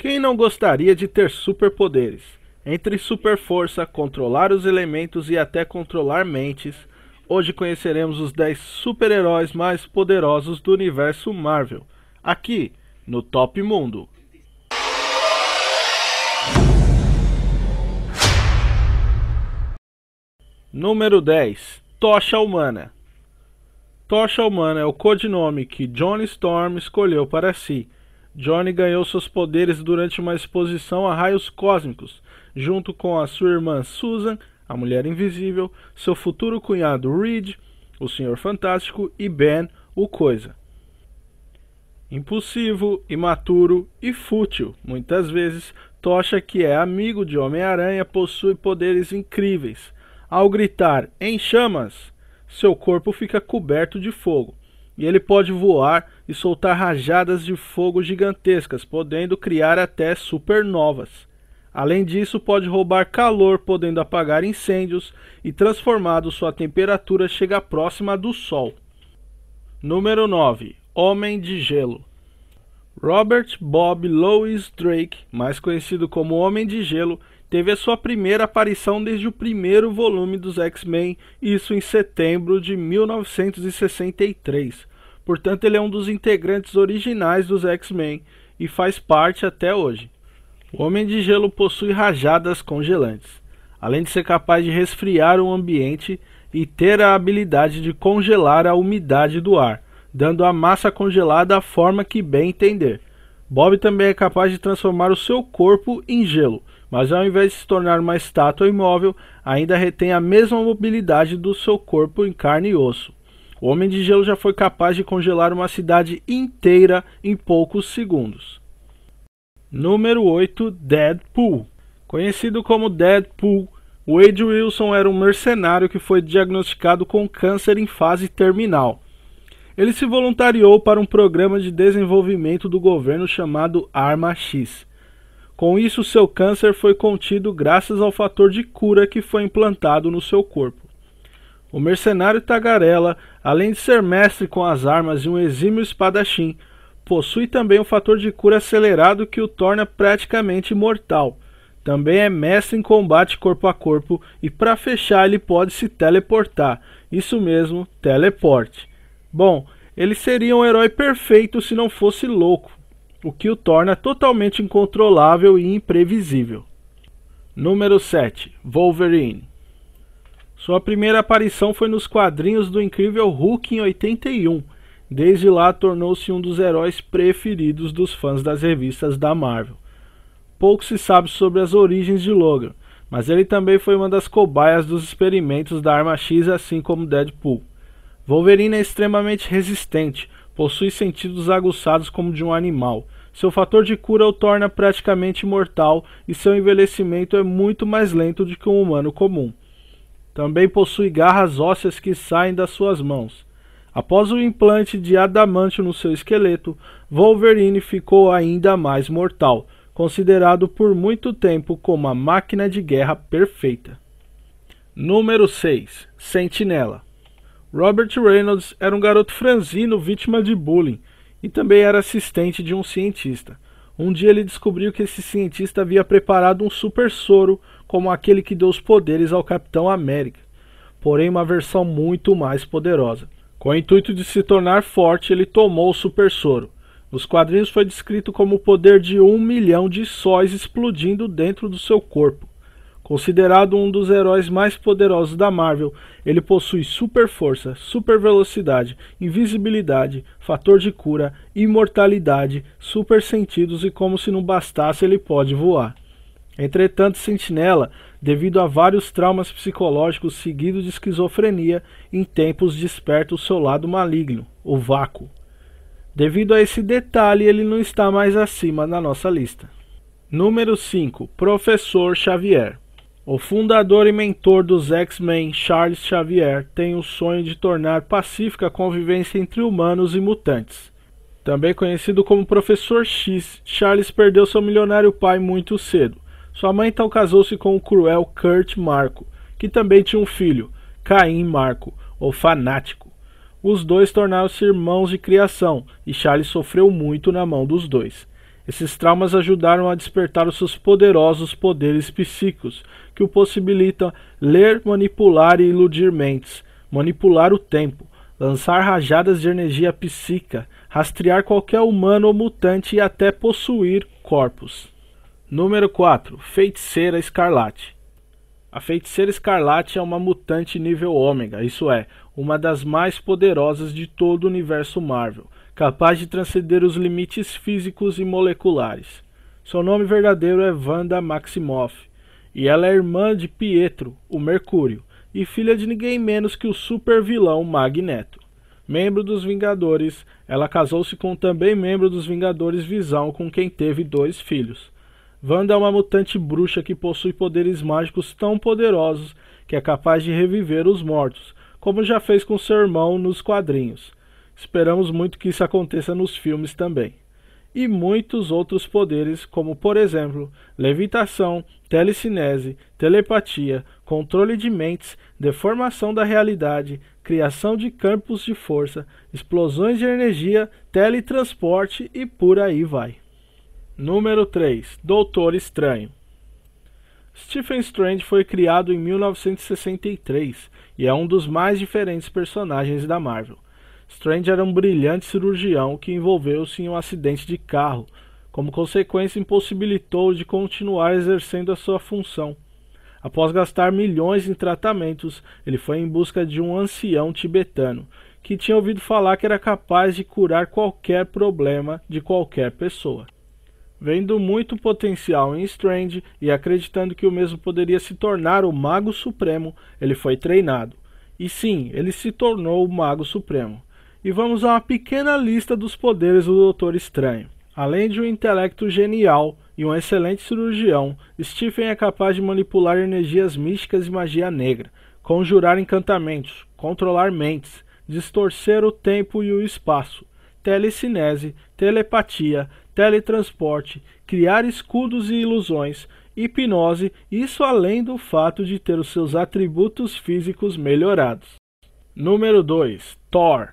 Quem não gostaria de ter superpoderes? Entre super força, controlar os elementos e até controlar mentes, hoje conheceremos os 10 super-heróis mais poderosos do universo Marvel, aqui no Top Mundo. Número 10 Tocha Humana Tocha Humana é o codinome que John Storm escolheu para si Johnny ganhou seus poderes durante uma exposição a raios cósmicos, junto com a sua irmã Susan, a Mulher Invisível, seu futuro cunhado Reed, o Senhor Fantástico e Ben, o Coisa. Impulsivo, imaturo e fútil, muitas vezes, Tocha, que é amigo de Homem-Aranha, possui poderes incríveis. Ao gritar em chamas, seu corpo fica coberto de fogo. E ele pode voar e soltar rajadas de fogo gigantescas, podendo criar até supernovas. Além disso, pode roubar calor, podendo apagar incêndios e transformado sua temperatura chega próxima do Sol. Número 9. Homem de Gelo Robert Bob Louis Drake, mais conhecido como Homem de Gelo, teve a sua primeira aparição desde o primeiro volume dos X-Men, isso em setembro de 1963, Portanto, ele é um dos integrantes originais dos X-Men e faz parte até hoje. O Homem de Gelo possui rajadas congelantes, além de ser capaz de resfriar o ambiente e ter a habilidade de congelar a umidade do ar, dando a massa congelada a forma que bem entender. Bob também é capaz de transformar o seu corpo em gelo, mas ao invés de se tornar uma estátua imóvel, ainda retém a mesma mobilidade do seu corpo em carne e osso. O Homem de Gelo já foi capaz de congelar uma cidade inteira em poucos segundos. Número 8 Deadpool Conhecido como Deadpool, Wade Wilson era um mercenário que foi diagnosticado com câncer em fase terminal. Ele se voluntariou para um programa de desenvolvimento do governo chamado Arma X. Com isso, seu câncer foi contido graças ao fator de cura que foi implantado no seu corpo. O mercenário tagarela, além de ser mestre com as armas e um exímio espadachim, possui também um fator de cura acelerado que o torna praticamente imortal. Também é mestre em combate corpo a corpo e para fechar ele pode se teleportar. Isso mesmo, teleporte. Bom, ele seria um herói perfeito se não fosse louco, o que o torna totalmente incontrolável e imprevisível. Número 7. Wolverine sua primeira aparição foi nos quadrinhos do Incrível Hulk em 81. Desde lá, tornou-se um dos heróis preferidos dos fãs das revistas da Marvel. Pouco se sabe sobre as origens de Logan, mas ele também foi uma das cobaias dos experimentos da Arma X, assim como Deadpool. Wolverine é extremamente resistente, possui sentidos aguçados como de um animal. Seu fator de cura o torna praticamente imortal e seu envelhecimento é muito mais lento do que um humano comum. Também possui garras ósseas que saem das suas mãos. Após o implante de adamante no seu esqueleto, Wolverine ficou ainda mais mortal, considerado por muito tempo como a máquina de guerra perfeita. Número 6 Sentinela Robert Reynolds era um garoto franzino vítima de bullying e também era assistente de um cientista. Um dia ele descobriu que esse cientista havia preparado um super soro como aquele que deu os poderes ao Capitão América, porém uma versão muito mais poderosa. Com o intuito de se tornar forte, ele tomou o Super Soro. Nos quadrinhos foi descrito como o poder de um milhão de sóis explodindo dentro do seu corpo. Considerado um dos heróis mais poderosos da Marvel, ele possui super força, super velocidade, invisibilidade, fator de cura, imortalidade, super sentidos e, como se não bastasse, ele pode voar. Entretanto, Sentinela, devido a vários traumas psicológicos seguidos de esquizofrenia, em tempos desperta o seu lado maligno, o vácuo. Devido a esse detalhe, ele não está mais acima da nossa lista. Número 5. Professor Xavier. O fundador e mentor dos X-Men, Charles Xavier, tem o sonho de tornar pacífica a convivência entre humanos e mutantes. Também conhecido como Professor X, Charles perdeu seu milionário pai muito cedo sua mãe então casou-se com o cruel Kurt Marco, que também tinha um filho, Caim Marco, o Fanático. Os dois tornaram-se irmãos de criação e Charles sofreu muito na mão dos dois. Esses traumas ajudaram a despertar os seus poderosos poderes psíquicos, que o possibilitam ler, manipular e iludir mentes, manipular o tempo, lançar rajadas de energia psíquica, rastrear qualquer humano ou mutante e até possuir corpos. Número 4. Feiticeira Escarlate. A Feiticeira Escarlate é uma mutante nível ômega, isso é, uma das mais poderosas de todo o universo Marvel, capaz de transcender os limites físicos e moleculares. Seu nome verdadeiro é Wanda Maximoff, e ela é irmã de Pietro, o Mercúrio, e filha de ninguém menos que o supervilão Magneto. Membro dos Vingadores, ela casou-se com também membro dos Vingadores Visão, com quem teve dois filhos. Wanda é uma mutante bruxa que possui poderes mágicos tão poderosos que é capaz de reviver os mortos, como já fez com seu irmão nos quadrinhos. Esperamos muito que isso aconteça nos filmes também. E muitos outros poderes, como por exemplo, levitação, telecinese, telepatia, controle de mentes, deformação da realidade, criação de campos de força, explosões de energia, teletransporte e por aí vai. Número 3. Doutor Estranho. Stephen Strange foi criado em 1963 e é um dos mais diferentes personagens da Marvel. Strange era um brilhante cirurgião que envolveu-se em um acidente de carro, como consequência impossibilitou de continuar exercendo a sua função. Após gastar milhões em tratamentos, ele foi em busca de um ancião tibetano, que tinha ouvido falar que era capaz de curar qualquer problema de qualquer pessoa vendo muito potencial em Strange e acreditando que o mesmo poderia se tornar o Mago Supremo, ele foi treinado. E sim, ele se tornou o Mago Supremo. E vamos a uma pequena lista dos poderes do Doutor Estranho. Além de um intelecto genial e um excelente cirurgião, Stephen é capaz de manipular energias místicas e magia negra, conjurar encantamentos, controlar mentes, distorcer o tempo e o espaço, telecinese, telepatia, teletransporte, criar escudos e ilusões, hipnose, isso além do fato de ter os seus atributos físicos melhorados. Número 2. Thor.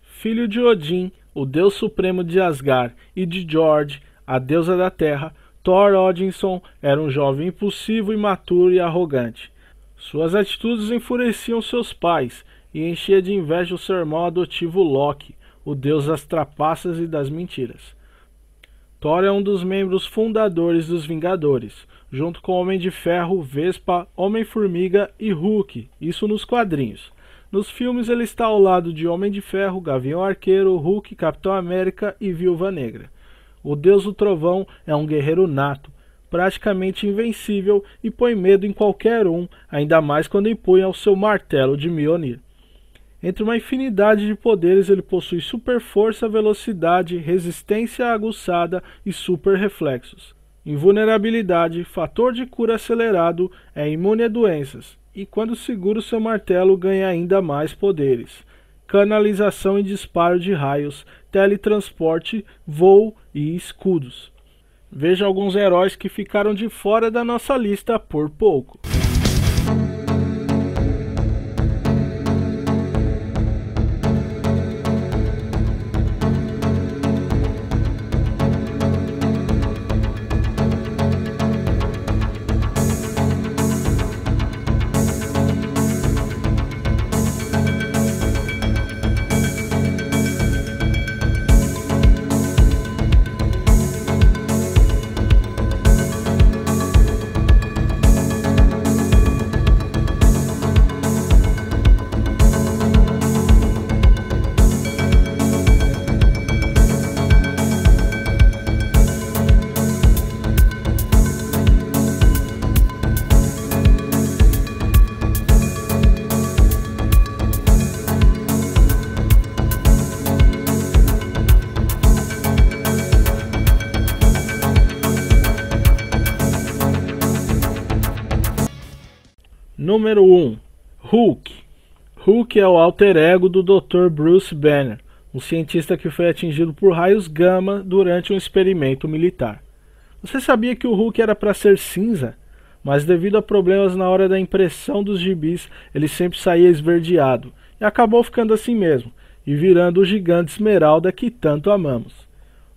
Filho de Odin, o deus supremo de Asgard, e de Jord, a deusa da terra, Thor Odinson era um jovem impulsivo, imaturo e arrogante. Suas atitudes enfureciam seus pais e enchia de inveja o seu irmão adotivo Loki, o deus das trapaças e das mentiras. Thor é um dos membros fundadores dos Vingadores, junto com Homem de Ferro, Vespa, Homem-Formiga e Hulk, isso nos quadrinhos. Nos filmes ele está ao lado de Homem de Ferro, Gavião Arqueiro, Hulk, Capitão América e Viúva Negra. O Deus do Trovão é um guerreiro nato, praticamente invencível e põe medo em qualquer um, ainda mais quando empunha o seu martelo de Mjolnir. Entre uma infinidade de poderes, ele possui super força, velocidade, resistência aguçada e super reflexos. Invulnerabilidade, fator de cura acelerado, é imune a doenças, e quando segura o seu martelo ganha ainda mais poderes. Canalização e disparo de raios, teletransporte, voo e escudos. Veja alguns heróis que ficaram de fora da nossa lista por pouco. Hulk. Hulk é o alter ego do Dr. Bruce Banner, um cientista que foi atingido por raios gama durante um experimento militar. Você sabia que o Hulk era para ser cinza? Mas devido a problemas na hora da impressão dos gibis, ele sempre saía esverdeado, e acabou ficando assim mesmo, e virando o gigante esmeralda que tanto amamos.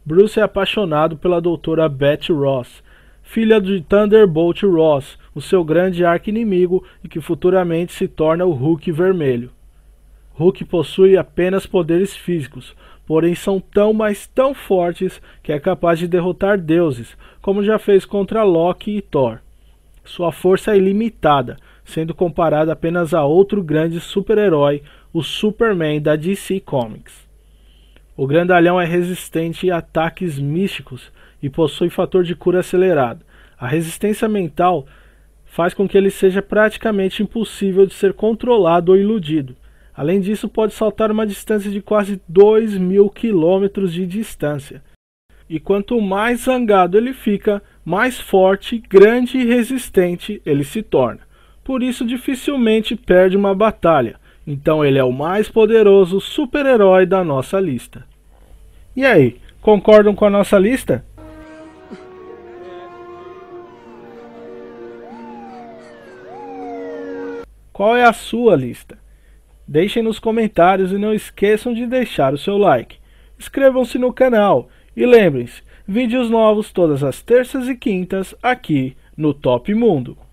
Bruce é apaixonado pela doutora Betty Ross, filha de Thunderbolt Ross, o seu grande arqui-inimigo e que futuramente se torna o Hulk Vermelho. Hulk possui apenas poderes físicos, porém são tão mas tão fortes que é capaz de derrotar deuses, como já fez contra Loki e Thor. Sua força é ilimitada, sendo comparada apenas a outro grande super-herói, o Superman da DC Comics. O grandalhão é resistente a ataques místicos e possui fator de cura acelerado. A resistência mental faz com que ele seja praticamente impossível de ser controlado ou iludido. Além disso, pode saltar uma distância de quase 2 mil quilômetros de distância. E quanto mais zangado ele fica, mais forte, grande e resistente ele se torna. Por isso, dificilmente perde uma batalha. Então, ele é o mais poderoso super-herói da nossa lista. E aí, concordam com a nossa lista? Qual é a sua lista? Deixem nos comentários e não esqueçam de deixar o seu like. Inscrevam-se no canal e lembrem-se, vídeos novos todas as terças e quintas aqui no Top Mundo.